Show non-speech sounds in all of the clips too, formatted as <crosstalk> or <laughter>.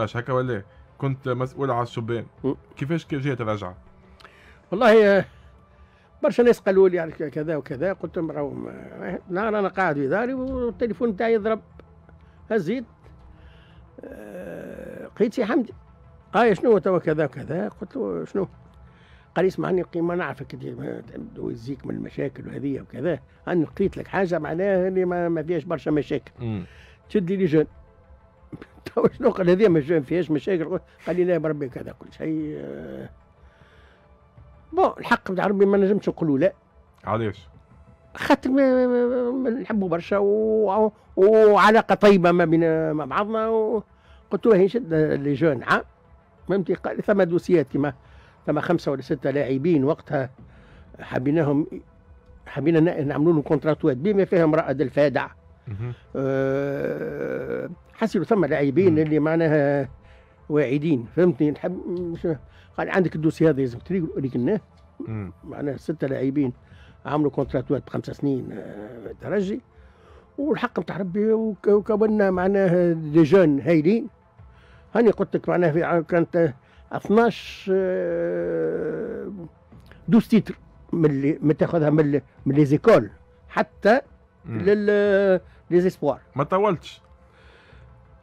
اش هكا ولا كنت مسؤول على الشبان كيفاش جات الرجعه؟ والله آه، برشا ناس قالوا لي يعني كذا وكذا قلت لهم راهو نهار آه، انا قاعد في داري والتليفون نتاعي يضرب هزيت آه، لقيت سي حمدي قال شنو توا كذا وكذا قلت له شنو قال لي اسمعني قيمة نعرفك ويزيك من المشاكل وهذه وكذا انا لقيت لك حاجه معناها اللي ما, فيهاش برشا مشاكل تشد لي جون <laughs> شنو قال هذه ما فيهاش مشاكل قال لي لا بربي كذا كل شيء آه، بون الحق نتاع ربي ما نجمش نقولوا لا علاش خاطر نحبوا برشا وعلاقه طيبه ما بين مع بعضنا قلت له نشد لي جون عام فهمتي قال ثم دوسيات كيما ثم خمسه ولا سته لاعبين وقتها حبيناهم حبينا نعملوا لهم كونتراتوات بما فيها امراه الفادع آه، حسنوا ثم لاعبين اللي معناها واعدين فهمتني نحب مش قال عندك الدوسي هذا لازم تريقل ريقلناه معناها ستة لاعبين عملوا كونتراتوات خمسة سنين آه، ترجي والحق نتاع ربي وكونا معناها دي جون هايلين هاني قلت لك معناها في كانت 12 آه، دوس تيتر من اللي تاخذها من لي زيكول حتى لل لي زيسبوار ما طولتش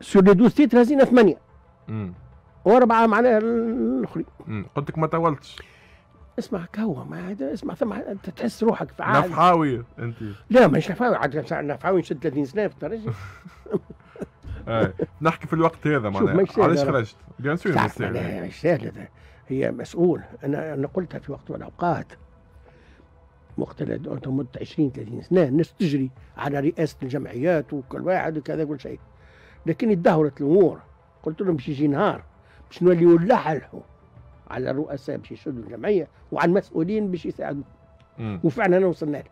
سور لي دوز تيتر هزينا ثمانيه واربعه معناها الاخرين قلت لك ما طولتش اسمع كهوة ما اسمع ثم انت تحس روحك في عالم نفحاوي انت لا مش نفحاوي عاد نفحاوي نشد 30 سنه في <laughs> الدرجه نحكي في الوقت هذا معناها علاش خرجت؟ بيان سور مش سهل هي مسؤول انا انا قلتها في وقت من الاوقات وقت مدة 20 30 سنة الناس تجري على رئاسة الجمعيات وكل واحد وكذا كل شيء لكن تدهورت الأمور قلت لهم باش يجي نهار باش نوليو نلحلحوا على الرؤساء باش يشدوا الجمعية وعلى المسؤولين باش يساعدوا وفعلا أنا وصلنا له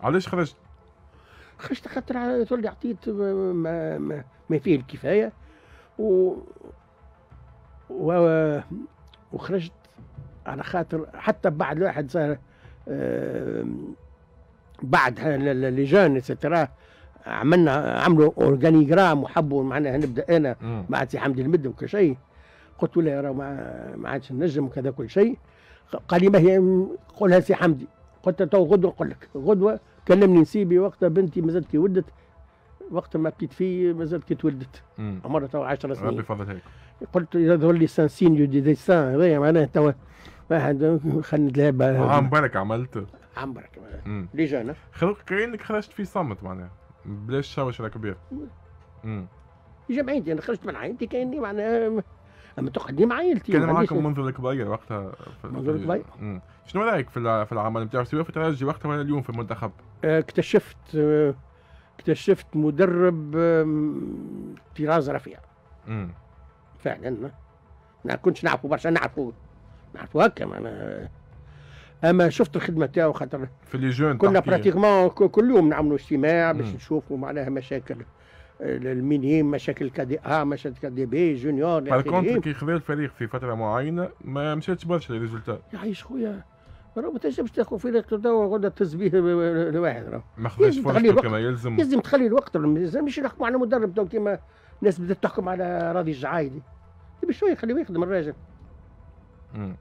علاش خرجت؟ خرجت خاطر تولي عطيت ما, ما, ما فيه الكفاية و, و وخرجت على خاطر حتى بعد الواحد صار بعد اللجان ستراه عملنا عملوا اورجانيجرام وحبوا معنا هنبدا انا مع سي حمدي المد وكل شيء قلت له راه ما عادش نجم وكذا كل شيء قال لي ما هي قولها سي حمدي قلت له تو غدوه نقول لك غدوه كلمني نسيبي وقتها بنتي مازالت كي ولدت وقت ما بكيت فيه مازالت كي تولدت عمرها تو 10 سنين ربي يفضل هيك قلت يظهر لي سانسين دي ديسان هذايا معناها تو واحد خند لها بالها برك عملت عام برك لي جانا خلق كأنك خرجت في صمت معناها بلاش شاوش راه كبير جا انا خرجت من عائلتي كاني معناها اما تقعدني مع عائلتي كان معاكم منظر الكبير وقتها منظر الكبير شنو رايك في في العمل نتاعك سواء في الترجي وقتها ولا اليوم في المنتخب؟ آه، اكتشفت اكتشفت مدرب طراز رفيع فعلا ما كنتش نعرفه برشا نعرفه هكا معناها اما شفت الخدمه تاعو خاطر في لي جون كنا براتيكمون كل يوم نعملوا اجتماع باش نشوفوا معناها مشاكل المينيم مشاكل كادي اه مشاكل كادي بي جونيور بار كونتر كي خذا الفريق في فتره معينه ما مشاتش برشا الريزولتا يعيش خويا راه ما تنجمش تاخذ فريق توا غدا تهز به الواحد راه ما خذاش فرصته كما يلزم لازم تخلي الوقت ما يلزمش نحكموا على مدرب كيما الناس بدات تحكم على راضي الجعايدي بشويه شويه خليه يخدم الراجل مم.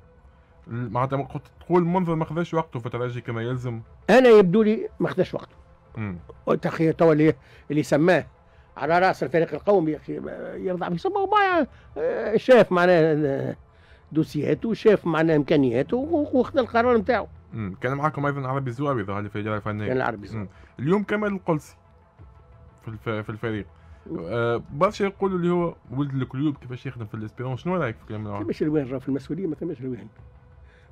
معناتها تقول منذ ما خذاش وقته في التراجي كما يلزم انا يبدو لي ما خذاش وقته اخي توا اللي اللي سماه على راس الفريق القومي اخي يرضى يسمى بايع شاف معناه دوسياته وشاف معناه امكانياته وخذ القرار نتاعو كان معاكم ايضا عربي الزوابي ظهر لي في الاداره الفنيه كان العربي زوابي اليوم كمال القلسي في الفريق آه، برشا يقولوا اللي هو ولد الكلوب كيفاش يخدم في الاسبيرون شنو رايك في الكلام هذا؟ مش الوين راه في المسؤوليه ما ثماش الوين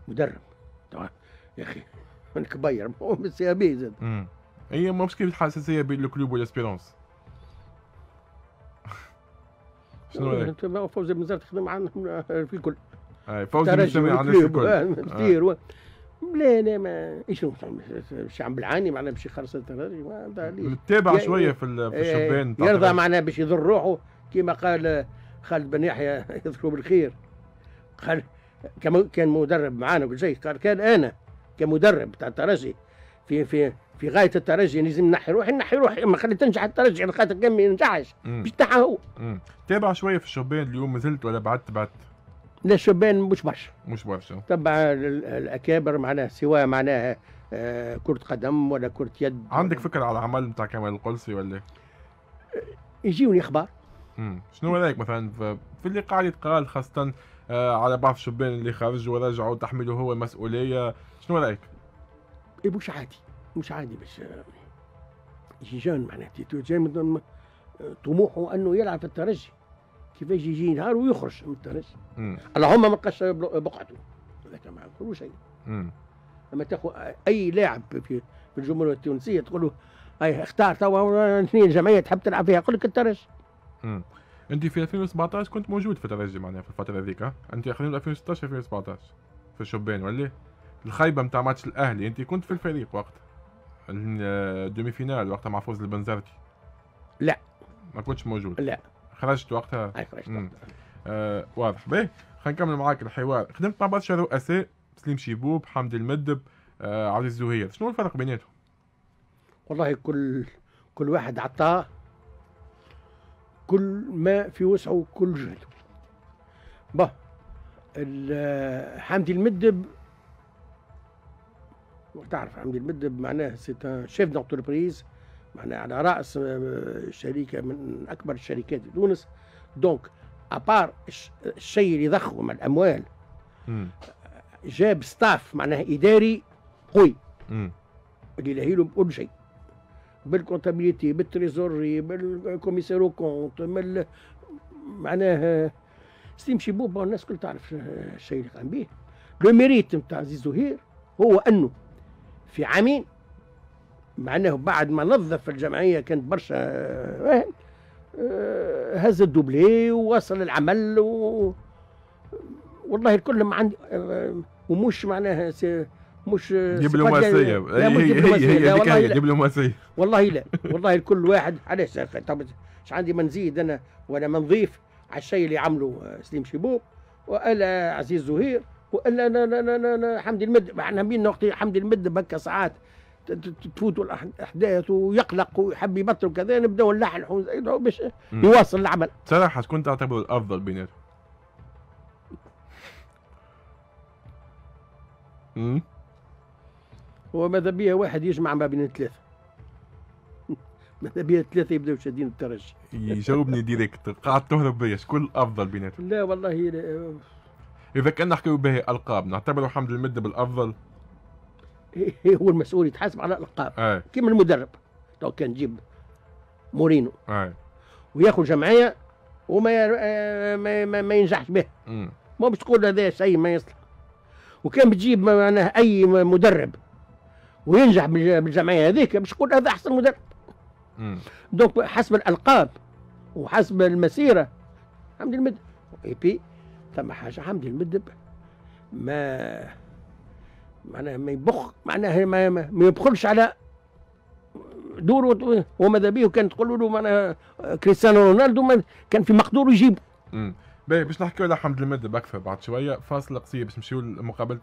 مدرب يا اخي من كبير هو من السي بي زاد هي إيه، ما كيف الحساسيه بين الكلوب والاسبيرونس <laughs> شنو رايك؟ فوزي بن تخدم خدم عنهم آه، في الكل اي فوزي بن زاد عن الكل آه، كثير لا لا ما يشوف مش عم بالعاني معناها باش يخلص الترجي ما تابع شويه في إيه، الشبان يرضى معناها باش يضر روحه كما قال خالد بن يحيى <laughs> يذكره بالخير قال كان مدرب معانا وكل شيء قال كان انا كمدرب تاع الترجي في في في غايه الترجي لازم نحي روحي نحي روحي ما خلي تنجح الترجي على خاطر كان ما ينجحش باش هو تابع شويه في الشبان اليوم ما زلت ولا بعدت بعدت الشبان مش برشا مش برشا تبع الاكابر معناها سواء معناها آه، كرة قدم ولا كرة يد عندك فكرة على العمل نتاع كمال القلصي ولا؟ إيه؟ يجيوني اخبار شنو رايك مثلا في اللي قاعد يتقال خاصة آه، على بعض الشبان اللي خرجوا ورجعوا تحملوا هو المسؤولية شنو رايك؟ إيه، مش عادي مش عادي باش آه، يجي جون معناتها طموحه انه يلعب في الترجي كيفاش يجي نهار ويخرج من على اللهم ما لقاش بقعته هذاك ما كل شيء لما تاخذ اي لاعب في الجمهوريه التونسيه تقول له اي اختار توا جمعيه تحب تلعب فيها يقول لك امم انت في 2017 كنت موجود في الترجي معناها في الفتره هذيك انت خلينا 2016 2017 في الشبان ولا الخايبه نتاع ماتش الاهلي انت كنت في الفريق وقتها الدومي فينال وقتها مع فوز البنزرتي لا ما كنتش موجود لا خرجت وقتها اي خرجت وقتها آه واضح باهي خلينا نكمل معاك الحوار خدمت مع برشا رؤساء سليم شيبوب حمدي المدب آه عزيز زهير شنو الفرق بيناتهم؟ والله كل كل واحد عطاه كل ما في وسعه وكل جهده با آه، حمدي المدب تعرف حمدي المدب معناه سي ان شيف دونتربريز معناها يعني على راس آه، شركه من اكبر الشركات في تونس دونك ابار الشيء اللي ضخم الاموال جاب ستاف معناها اداري قوي اللي لاهي له كل شيء بالكونتابيليتي بالتريزوري بالكوميسير كونت بال معناها سيمشي بوبا والناس كل تعرف آه، الشيء اللي قام به لو ميريت نتاع زيزو هير هو انه في عامين مع انه بعد ما نظف الجمعيه كانت برشا آه، آه، هز الدوبلي وواصل العمل و والله الكل ما عندي آه، ومش معناها مش دبلوماسيه هي هي هي والله دبلوماسيه والله لا والله الكل واحد علاش طب مش عندي ما نزيد انا ولا ما نضيف على الشيء اللي عمله سليم شيبوب والا عزيز زهير والا انا انا انا حمدي المد احنا مين نقطه حمدي المد بكا ساعات تفوتوا الاحداث ويقلق ويحب يبطل كذا نبداو نلحنوا باش يواصل العمل صراحه شكون تعتبر الافضل بيناتهم؟ هو ماذا بيا واحد يجمع ما بين الثلاثه <laughs> ماذا بيا الثلاثه يبداو شادين الترجي يجاوبني ديريكت قاعد تهرب بيا شكون الافضل بيناتهم؟ لا والله لا. اذا كان نحكيو به القاب نعتبروا حمد المده بالافضل هو المسؤول يتحاسب على الالقاب أي. كيما المدرب تو كان جيب مورينو أي. وياخذ جمعيه وما آه، ما, ما, ما ينجحش به ما باش تقول هذا شيء ما يصلح وكان بتجيب معناها اي مدرب وينجح بالجمعيه هذيك باش تقول هذا احسن مدرب دونك حسب الالقاب وحسب المسيره حمدي المدب اي بي ثم حاجه حمدي المدب ما معناها ما يبخ معناها ما, ما يبخلش على دوره وماذا بيه كانت تقول له معناها كريستيانو رونالدو كان في مقدوره يجيبه باهي باش نحكيو على حمد المدب اكثر بعد شويه فاصله قصيره باش نمشيو لمقابله